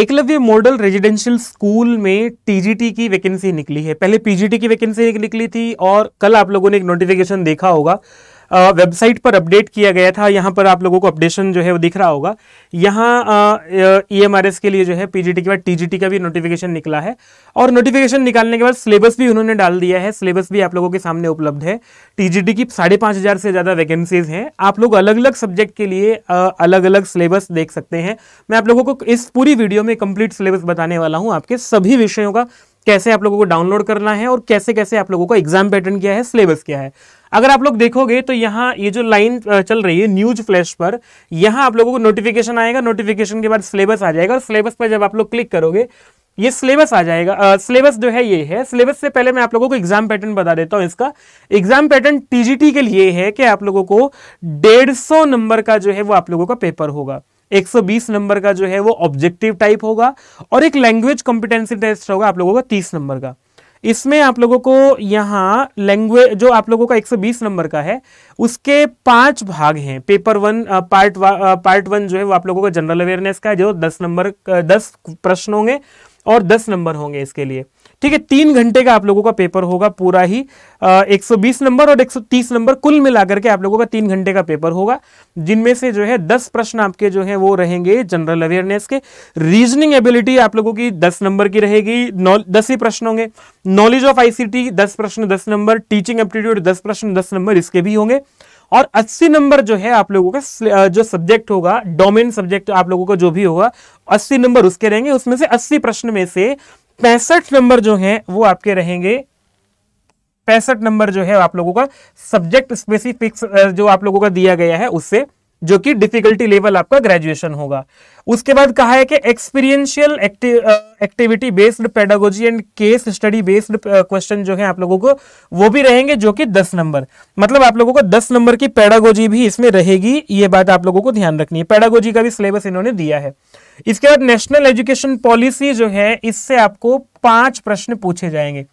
Eklavya model residential school में TGT की vacancy निकली है पहले पीजीटी की वैकेंसी निकली थी और कल आप लोगों ने एक नोटिफिकेशन देखा होगा वेबसाइट पर अपडेट किया गया था यहाँ पर आप लोगों को अपडेशन जो है वो दिख रहा होगा यहाँ ई e के लिए जो है पीजीटी के बाद टीजीटी का भी नोटिफिकेशन निकला है और नोटिफिकेशन निकालने के बाद सिलेबस भी उन्होंने डाल दिया है सिलेबस भी आप लोगों के सामने उपलब्ध है टीजीटी की साढ़े पाँच हज़ार से ज़्यादा वैकेंसीज हैं आप लोग अलग अलग सब्जेक्ट के लिए अलग अलग सिलेबस देख सकते हैं मैं आप लोगों को इस पूरी वीडियो में कंप्लीट सिलेबस बताने वाला हूँ आपके सभी विषयों का कैसे आप लोगों को डाउनलोड करना है और कैसे कैसे आप लोगों का एग्जाम पैटर्न क्या है सिलेबस क्या है अगर आप लोग देखोगे तो यहाँ ये जो लाइन चल रही है न्यूज फ्लैश पर यहाँ आप लोगों को नोटिफिकेशन आएगा नोटिफिकेशन के बाद सिलेबस आ जाएगा और सिलेबस पर जब आप लोग क्लिक करोगे ये सिलेबस आ जाएगा सिलेबस जो है ये है सिलेबस से पहले मैं आप लोगों को एग्जाम पैटर्न बता देता हूँ इसका एग्जाम पैटर्न टीजीटी के लिए है कि आप लोगों को डेढ़ सौ नंबर का जो है वो आप लोगों का पेपर होगा 120 नंबर का जो है वो ऑब्जेक्टिव टाइप होगा और एक लैंग्वेज कॉम्पिटेंसी टेस्ट होगा आप लोगों का 30 नंबर का इसमें आप लोगों को यहाँ लैंग्वेज जो आप लोगों का 120 नंबर का है उसके पांच भाग हैं पेपर वन पार्ट वा, पार्ट वन जो है वो आप लोगों का जनरल अवेयरनेस का है जो 10 नंबर 10 प्रश्न होंगे और 10 नंबर होंगे इसके लिए ठीक है तीन घंटे का आप लोगों का पेपर होगा पूरा ही एक सौ बीस नंबर और एक सौ तीस नंबर कुल मिलाकर के आप लोगों का तीन घंटे का पेपर होगा जिनमें से जो है दस प्रश्न आपके जो है वो रहेंगे जनरल अवेयरनेस के रीजनिंग एबिलिटी आप लोगों की दस नंबर की रहेगी दस ही प्रश्न होंगे नॉलेज ऑफ आईसीटी दस प्रश्न दस नंबर टीचिंग एप्टीट्यूड दस प्रश्न दस नंबर इसके भी होंगे और 80 नंबर जो है आप लोगों का जो सब्जेक्ट होगा डोमेन सब्जेक्ट आप लोगों का जो भी होगा 80 नंबर उसके रहेंगे उसमें से 80 प्रश्न में से पैंसठ नंबर जो है वो आपके रहेंगे पैंसठ नंबर जो है आप लोगों का सब्जेक्ट स्पेसिफिक्स जो आप लोगों का दिया गया है उससे जो कि डिफिकल्टी लेवल आपका ग्रेजुएशन होगा उसके बाद कहा है कि experiential activity based pedagogy and case study based question जो है आप लोगों को वो भी रहेंगे जो कि 10 नंबर मतलब आप लोगों को 10 नंबर की पेडागोजी भी इसमें रहेगी ये बात आप लोगों को ध्यान रखनी है पेडागोजी का भी सिलेबस इन्होंने दिया है इसके बाद नेशनल एजुकेशन पॉलिसी जो है इससे आपको पांच प्रश्न पूछे जाएंगे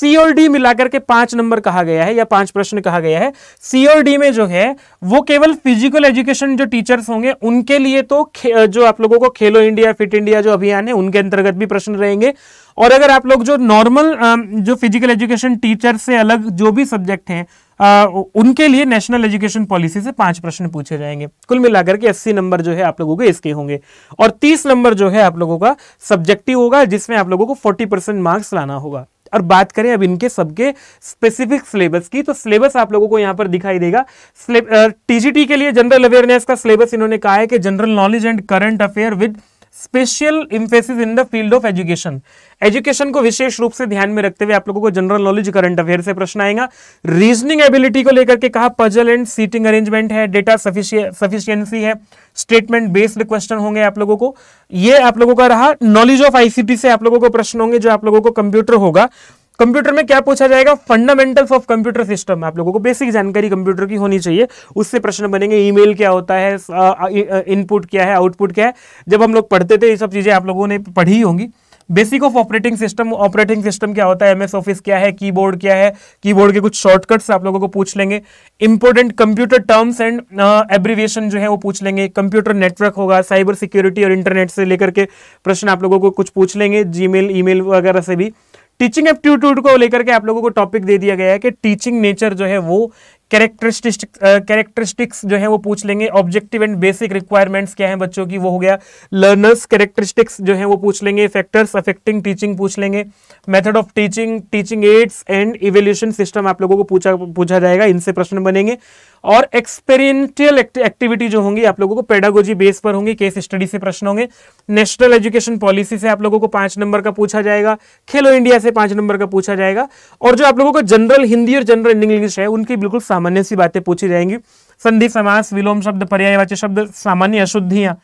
सी और डी मिलाकर के पांच नंबर कहा गया है या पांच प्रश्न कहा गया है सी और डी में जो है वो केवल फिजिकल एजुकेशन जो टीचर्स होंगे उनके लिए तो जो आप लोगों को खेलो इंडिया फिट इंडिया जो अभियान है उनके अंतर्गत भी प्रश्न रहेंगे और अगर आप लोग जो नॉर्मल जो फिजिकल एजुकेशन टीचर से अलग जो भी सब्जेक्ट हैं उनके लिए नेशनल एजुकेशन पॉलिसी से पांच प्रश्न पूछे जाएंगे कुल मिलाकर के 80 नंबर जो है आप लोगों के इसके होंगे और 30 नंबर जो है आप लोगों का सब्जेक्टिव होगा जिसमें आप लोगों को परसेंट मार्क्स लाना होगा और बात करें अब इनके सबके स्पेसिफिक सिलेबस की तो सिलेबस आप लोगों को यहां पर दिखाई देगा टीजीटी के लिए जनरल अवेयरनेस का सिलेबस इन्होंने कहा है कि general knowledge and current affair with special emphasis in the field of education education को विशेष रूप से ध्यान में रखते हुए आप लोगों को जनरल नॉलेज करंट अफेयर से प्रश्न आएगा रीजनिंग एबिलिटी को लेकर के कहा पजल एंड सीटिंग अरेंजमेंट है डेटा सफिशियंसी है स्टेटमेंट बेस्ड क्वेश्चन होंगे आप लोगों को ये आप लोगों का रहा नॉलेज ऑफ आईसीटी से आप लोगों को प्रश्न होंगे जो आप लोगों को कंप्यूटर होगा कंप्यूटर में क्या पूछा जाएगा फंडामेंटल्स ऑफ कंप्यूटर सिस्टम आप लोगों को बेसिक जानकारी कंप्यूटर की होनी चाहिए उससे प्रश्न बनेंगे ईमेल क्या होता है इनपुट क्या है आउटपुट क्या है जब हम लोग पढ़ते थे ये सब चीज़ें आप लोगों ने पढ़ी होंगी basic of operating system operating system क्या होता है एमएस ऑफिस क्या है कीबोर्ड क्या है कीबोर्ड के कुछ शॉर्टकट्स आप लोगों को पूछ लेंगे important computer terms and abbreviation जो है वो पूछ लेंगे कंप्यूटर नेटवर्क होगा साइबर सिक्योरिटी और इंटरनेट से लेकर के प्रश्न आप लोगों को कुछ पूछ लेंगे जीमेल ईमेल वगैरह से भी टीचिंग एप्टीट्यूड को लेकर के आप लोगों को टॉपिक दे दिया गया है कि टीचिंग नेचर जो है वो कैरेक्टरिस्टिक्स कैरेक्टरिस्टिक्स uh, जो है वो पूछ लेंगे ऑब्जेक्टिव एंड बेसिक रिक्वायरमेंट्स क्या है बच्चों की वो हो गया लर्नर्स कैरेक्टरिस्टिक्स जो है वो पूछ लेंगे फैक्टर्स अफेक्टिंग टीचिंग पूछ लेंगे method of teaching teaching aids and evaluation system आप लोगों को पूछा पूछा जाएगा इनसे प्रश्न बनेंगे और एक्सपेरियंटियल एक्टिविटी जो होंगी आप लोगों को पेडागोजी बेस पर होंगी केस स्टडी से प्रश्न होंगे नेशनल एजुकेशन पॉलिसी से आप लोगों को पांच नंबर का पूछा जाएगा खेलो इंडिया से पांच नंबर का पूछा जाएगा और जो आप लोगों को जनरल हिंदी और जनरल इंग्लिश है उनकी बिल्कुल सामान्य सी बातें पूछी जाएंगी संधि समास विलोम शब्द पर्यायवाची शब्द सामान्य अशुद्धियां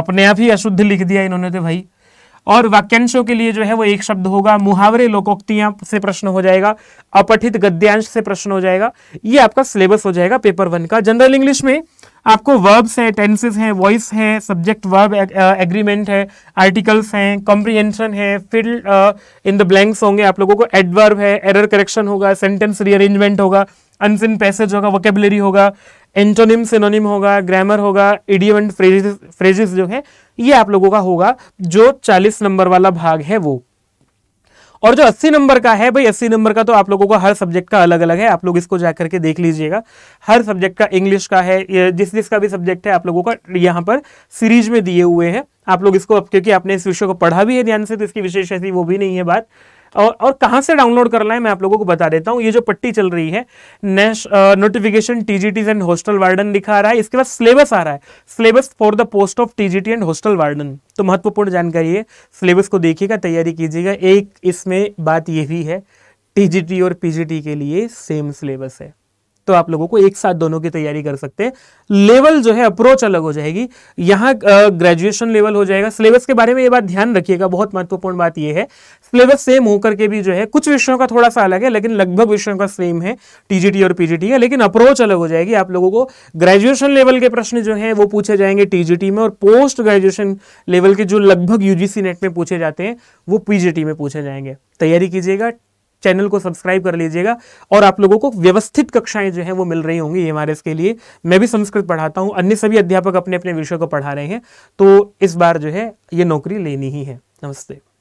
अपने आप ही अशुद्ध लिख दिया इन्होंने तो भाई और वाक्यांशों के लिए जो है वो एक शब्द होगा मुहावरे लोकोक्तियां से प्रश्न हो जाएगा अपठित गद्यांश से प्रश्न हो जाएगा ये आपका सिलेबस हो जाएगा पेपर वन का जनरल इंग्लिश में आपको वर्ब्स हैं टेंसेस हैं वॉइस हैं सब्जेक्ट वर्ब एग्रीमेंट है आर्टिकल्स हैं कॉम्प्रीहेंशन है फिल इन द ब्लैंक्स होंगे आप लोगों को एडवर्ब है एरर करेक्शन होगा सेंटेंस रीअरेंजमेंट होगा अनसिन पैसेज होगा वोकेबलरी होगा एंटोनिम सिनोनिम होगा ग्रामर होगा इडियम एंड फ्रेजेस जो है ये आप लोगों का होगा जो 40 नंबर वाला भाग है वो और जो 80 नंबर का है भाई 80 नंबर का तो आप लोगों का हर सब्जेक्ट का अलग अलग है आप लोग इसको जाकर के देख लीजिएगा हर सब्जेक्ट का इंग्लिश का है जिस जिस का भी सब्जेक्ट है आप लोगों का यहाँ पर सीरीज में दिए हुए हैं आप लोग इसको क्योंकि आपने इस विषय को पढ़ा भी है ध्यान से तो इसकी विशेष ऐसी वो भी नहीं है बात और, और कहाँ से डाउनलोड करना है मैं आप लोगों को बता देता हूँ ये जो पट्टी चल रही है नेश notification TGTs and hostel warden दिखा रहा है इसके बाद सिलेबस आ रहा है syllabus for the post of TGT and hostel warden तो महत्वपूर्ण जानकारी है सिलेबस को देखिएगा तैयारी कीजिएगा एक इसमें बात ये भी है टी और पी के लिए सेम सिलेबस है तो आप लोगों को एक साथ दोनों की तैयारी कर सकते हैं लेवल जो है अप्रोच अलग हो जाएगी यहाँ ग्रेजुएशन लेवल हो जाएगा सिलेबस के बारे में ये बात ध्यान रखिएगा बहुत महत्वपूर्ण बात ये है सिलेबस सेम होकर के भी जो है कुछ विषयों का थोड़ा सा अलग है लेकिन लगभग विषयों का सेम है टीजीटी और पीजीटी है लेकिन अप्रोच अलग हो जाएगी आप लोगों को ग्रेजुएशन लेवल के प्रश्न जो है वो पूछे जाएंगे टीजीटी में और पोस्ट ग्रेजुएशन लेवल के जो लगभग यूजीसी नेट में पूछे जाते हैं वो पीजीटी में पूछे जाएंगे तैयारी कीजिएगा चैनल को सब्सक्राइब कर लीजिएगा और आप लोगों को व्यवस्थित कक्षाएं जो है वो मिल रही होंगी एम e के लिए मैं भी संस्कृत पढ़ाता हूँ अन्य सभी अध्यापक अपने अपने विषय को पढ़ा रहे हैं तो इस बार जो है ये नौकरी लेनी ही है नमस्ते